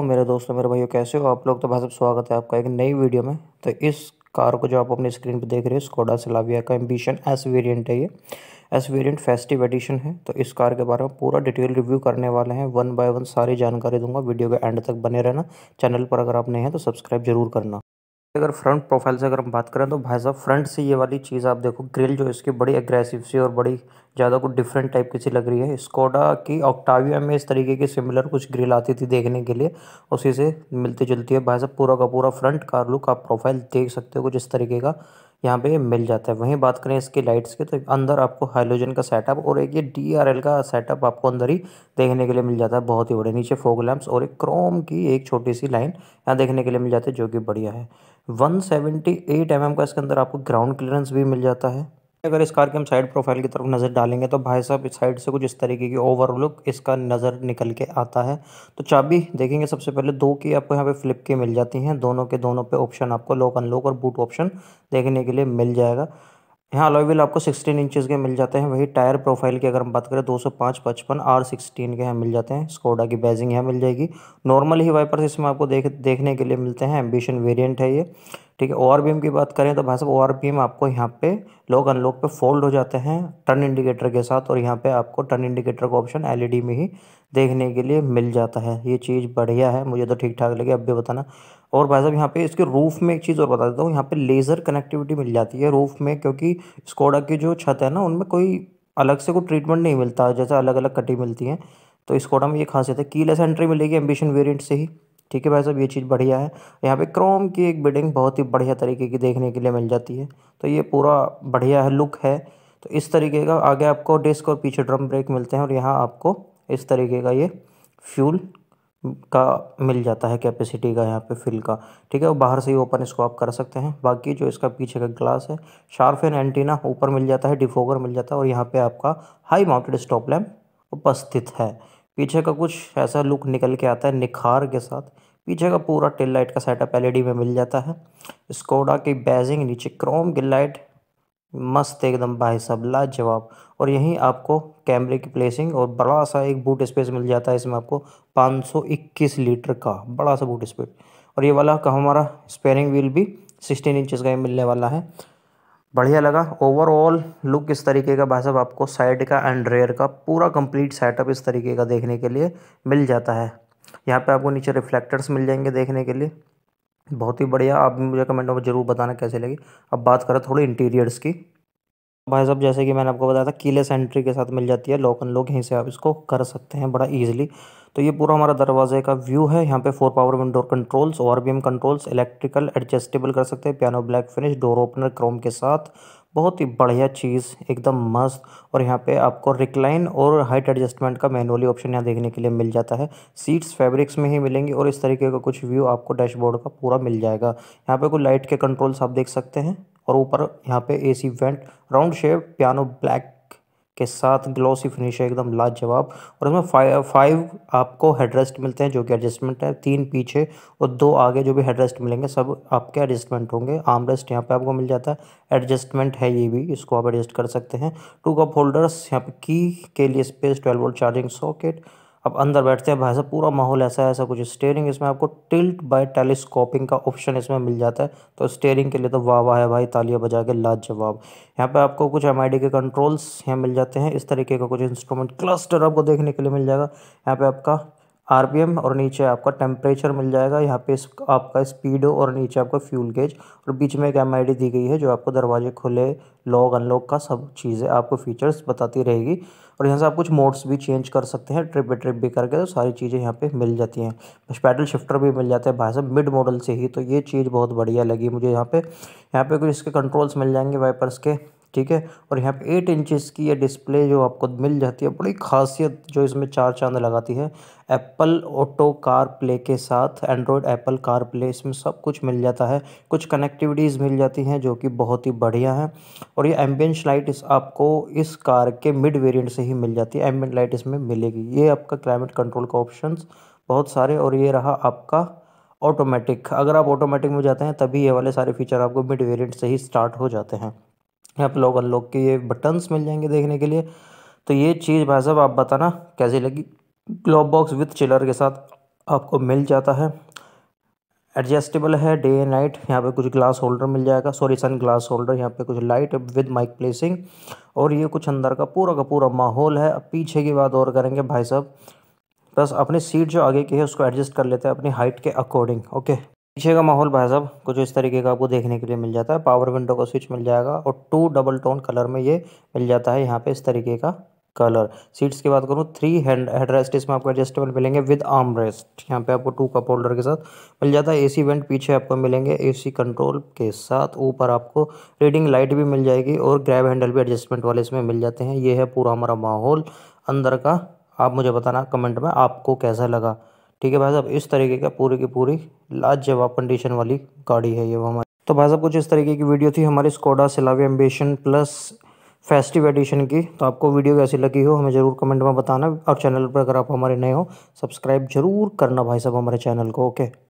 तो मेरे दोस्तों मेरे भाइयों कैसे हो आप लोग तो भाई सब स्वागत है आपका एक नई वीडियो में तो इस कार को जो आप अपनी स्क्रीन पर देख रहे हो स्कोडा सिलाविया का एम्बिशन एस वेरिएंट है ये एस वेरिएंट फेस्टिव एडिशन है तो इस कार के बारे में पूरा डिटेल रिव्यू करने वाले हैं वन बाय वन सारी जानकारी दूंगा वीडियो के एंड तक बने रहना चैनल पर अगर आप नहीं हैं तो सब्सक्राइब जरूर करना अगर फ्रंट प्रोफाइल से अगर हम बात करें तो भाई साहब फ्रंट से ये वाली चीज़ आप देखो ग्रिल जो इसकी बड़ी एग्रेसिव सी और बड़ी ज़्यादा कुछ डिफरेंट टाइप की सी लग रही है स्कोडा की ऑक्टाविया में इस तरीके की सिमिलर कुछ ग्रिल आती थी देखने के लिए उसी से मिलती जुलती है भाई साहब पूरा का पूरा फ्रंट कार लुक आप प्रोफाइल देख सकते हो कुछ इस तरीके का यहाँ पे मिल जाता है वहीं बात करें इसके लाइट्स की तो अंदर आपको हाइलोजन का सेटअप और एक ये डी का सेटअप आपको अंदर ही देखने के लिए मिल जाता है बहुत ही बड़े नीचे फोग लैम्प्स और एक क्रोम की एक छोटी सी लाइन यहाँ देखने के लिए मिल जाती है जो कि बढ़िया है 178 सेवेंटी mm का इसके अंदर आपको ग्राउंड क्लियरेंस भी मिल जाता है अगर इस कार के हम साइड प्रोफाइल की तरफ नज़र डालेंगे तो भाई साहब इस साइड से कुछ इस तरीके की ओवरलुक इसका नज़र निकल के आता है तो चाबी देखेंगे सबसे पहले दो की आपको यहाँ पे फ्लिप की मिल जाती हैं दोनों के दोनों पे ऑप्शन आपको लॉक अनलॉक और बूट ऑप्शन देखने के लिए मिल जाएगा यहाँ अलॉय व्हील आपको 16 इंचेस के मिल जाते हैं वही टायर प्रोफाइल की अगर हम बात करें 205 55 आर सिक्सटीन के यहाँ मिल जाते हैं स्कोडा की बैजिंग यहाँ मिल जाएगी नॉर्मल ही वाइपर्स इसमें आपको देख देखने के लिए मिलते हैं एम्बिशन वेरिएंट है ये ठीक है ओ आर की बात करें तो भाई साहब ओ आर आपको यहाँ पे लॉक अनलॉक पे फोल्ड हो जाते हैं टर्न इंडिकेटर के साथ और यहाँ पे आपको टर्न इंडिकेटर का ऑप्शन डी में ही देखने के लिए मिल जाता है ये चीज़ बढ़िया है मुझे तो ठीक ठाक लगे अब भी बताना और भाई साहब यहाँ पे इसके रूफ़ में एक चीज़ और बता देता हूँ यहाँ पे लेज़र कनेक्टिविटी मिल जाती है रूफ़ में क्योंकि स्कोडा की जो छत है ना उनमें कोई अलग से कोई ट्रीटमेंट नहीं मिलता जैसे अलग अलग कटी मिलती हैं तो स्कोडा में ये खासियत है कीलेस एंट्री मिलेगी एम्बिशन वेरियंट से ही ठीक है भाई साहब ये चीज़ बढ़िया है यहाँ पे क्रोम की एक बिल्डिंग बहुत ही बढ़िया तरीके की देखने के लिए मिल जाती है तो ये पूरा बढ़िया है लुक है तो इस तरीके का आगे आपको डिस्क और पीछे ड्रम ब्रेक मिलते हैं और यहाँ आपको इस तरीके का ये फ्यूल का मिल जाता है कैपेसिटी का यहाँ पे फिल का ठीक है वो बाहर से ही ओपन इसको आप कर सकते हैं बाकी जो इसका पीछे का ग्लास है शार्फ एंड एंटीना ऊपर मिल जाता है डिफोगर मिल जाता है और यहाँ पे आपका हाई माउंटेड स्टॉप लैम्प उपस्थित है पीछे का कुछ ऐसा लुक निकल के आता है निखार के साथ पीछे का पूरा टेल लाइट का सेटअप एल में मिल जाता है स्कोडा की बैजिंग नीचे क्रोम गिल लाइट मस्त एकदम भाई साहब लाजवाब और यहीं आपको कैमरे की प्लेसिंग और बड़ा सा एक बूट स्पेस मिल जाता है इसमें आपको 521 लीटर का बड़ा सा बूट स्पेस और ये वाला का हमारा स्पेयरिंग व्हील भी 16 इंचेस का ही मिलने वाला है बढ़िया लगा ओवरऑल लुक इस तरीके का भाई साहब आपको साइड का एंड रेयर का पूरा कंप्लीट सेटअप इस तरीके का देखने के लिए मिल जाता है यहाँ पे आपको नीचे रिफ्लेक्टर्स मिल जाएंगे देखने के लिए बहुत ही बढ़िया आप मुझे कमेंटों में ज़रूर बताना कैसे लगी अब बात करें थोड़ी इंटीरियर्स की भाई साहब जैसे कि मैंने आपको बताया था कीले सेंट्री के साथ मिल जाती है लोकन लोग यहीं से आप इसको कर सकते हैं बड़ा इजीली तो ये पूरा हमारा दरवाजे का व्यू है यहाँ पे फोर पावर विंडोर कंट्रोल्स और कंट्रोल्स इलेक्ट्रिकल एडजस्टेबल कर सकते हैं piano black finish door opener chrome के साथ बहुत ही बढ़िया चीज़ एकदम मस्त और यहाँ पे आपको रिक्लाइन और हाइट एडजस्टमेंट का मैनुअली ऑप्शन यहाँ देखने के लिए मिल जाता है सीट्स फैब्रिक्स में ही मिलेंगी और इस तरीके का कुछ व्यू आपको डैशबोर्ड का पूरा मिल जाएगा यहाँ पे कुछ लाइट के कंट्रोल्स आप देख सकते हैं और ऊपर यहाँ पे AC vent round shape piano black के साथ ग्लोसी फिनिश है एकदम लाजवाब और इसमें फाइव फाइव आपको हेडरेस्ट मिलते हैं जो कि एडजस्टमेंट है तीन पीछे और दो आगे जो भी हेडरेस्ट मिलेंगे सब आपके एडजस्टमेंट होंगे आर्म रेस्ट यहाँ पे आपको मिल जाता है एडजस्टमेंट है ये भी इसको आप एडजस्ट कर सकते हैं टू कप होल्डर्स यहाँ पे की के लिए space twelve volt charging socket अब अंदर बैठते हैं भाई साहब पूरा माहौल ऐसा है ऐसा कुछ स्टेयरिंग इसमें आपको टिल्ट बाय टेलीस्कोपिंग का ऑप्शन इसमें मिल जाता है तो स्टेयरिंग के लिए तो वाह वाह है भाई तालियां बजा के लाजवाब यहाँ पे आपको कुछ एम के कंट्रोल्स यहाँ मिल जाते हैं इस तरीके का कुछ इंस्ट्रूमेंट क्लस्टर आपको देखने के लिए मिल जाएगा यहाँ पर आपका आरपीएम और नीचे आपका टेम्परेचर मिल जाएगा यहाँ पे आपका स्पीड और नीचे आपका फ्यूल गेज और बीच में एक एम दी गई है जो आपको दरवाजे खुले लॉक अनलॉक का सब चीज़ें आपको फीचर्स बताती रहेगी और यहाँ से आप कुछ मोड्स भी चेंज कर सकते हैं ट्रिप ट्रिप भी करके तो सारी चीज़ें यहाँ पे मिल जाती हैं बस पैडल शिफ्टर भी मिल जाते हैं भाई साहब मिड मॉडल से ही तो ये चीज़ बहुत बढ़िया लगी मुझे यहाँ पे यहाँ पे कुछ इसके कंट्रोल्स मिल जाएंगे वाइपर्स के ठीक है और यहाँ पे एट इंचेस की ये डिस्प्ले जो आपको मिल जाती है बड़ी खासियत जो इसमें चार चांद लगाती है एप्पल ऑटो कार प्ले के साथ एंड्रॉयड एप्पल कार प्ले इसमें सब कुछ मिल जाता है कुछ कनेक्टिविटीज़ मिल जाती हैं जो कि बहुत ही बढ़िया हैं और ये एम्बियंस लाइट इस आपको इस कार के मिड वेरियंट से ही मिल जाती है एम्बियंट लाइट इसमें मिलेगी ये आपका क्लाइमेट कंट्रोल का ऑप्शन बहुत सारे और ये रहा आपका ऑटोमेटिक अगर आप ऑटोमेटिक में जाते हैं तभी ये वाले सारे फीचर आपको मिड वेरिएंट से ही स्टार्ट हो जाते हैं आप लोग अनलॉक के ये बटन्स मिल जाएंगे देखने के लिए तो ये चीज़ भाई साहब आप बताना कैसी लगी ग्लोब बॉक्स विथ चिलर के साथ आपको मिल जाता है एडजस्टेबल है डे एंड नाइट यहाँ पे कुछ ग्लास होल्डर मिल जाएगा सॉरी सन ग्लास होल्डर यहाँ पे कुछ लाइट विद माइक प्लेसिंग और ये कुछ अंदर का पूरा का पूरा माहौल है अब पीछे की बात और करेंगे भाई साहब बस अपनी सीट जो आगे की है उसको एडजस्ट कर लेते हैं अपनी हाइट के अकॉर्डिंग ओके पीछे का माहौल भाई साहब कुछ इस तरीके का आपको देखने के लिए मिल जाता है पावर विंडो का स्विच मिल जाएगा और टू डबल टोन कलर में ये मिल जाता है यहाँ पे इस तरीके का कलर सीट्स की बात करूँ थ्री हैंड हेडरेस्ट इसमें आपको एडजस्टेबल मिलेंगे विद आर्म रेस्ट यहाँ पे आपको टू कप होल्डर के साथ मिल जाता है एसी वेंट पीछे आपको मिलेंगे एसी कंट्रोल के साथ ऊपर आपको रीडिंग लाइट भी मिल जाएगी और ग्रैब हैंडल भी एडजस्टमेंट वाले इसमें मिल जाते हैं ये है पूरा हमारा माहौल अंदर का आप मुझे बताना कमेंट में आपको कैसा लगा ठीक है भाई साहब इस तरीके का पूरी की पूरी लाजवाब कंडीशन वाली गाड़ी है ये हमारी तो भाई साहब कुछ इस तरीके की वीडियो थी हमारी Skoda Slavia ambition plus festive edition की तो आपको वीडियो कैसी लगी हो हमें ज़रूर कमेंट में बताना और चैनल पर अगर आप हमारे नए हो सब्सक्राइब जरूर करना भाई साहब हमारे चैनल को ओके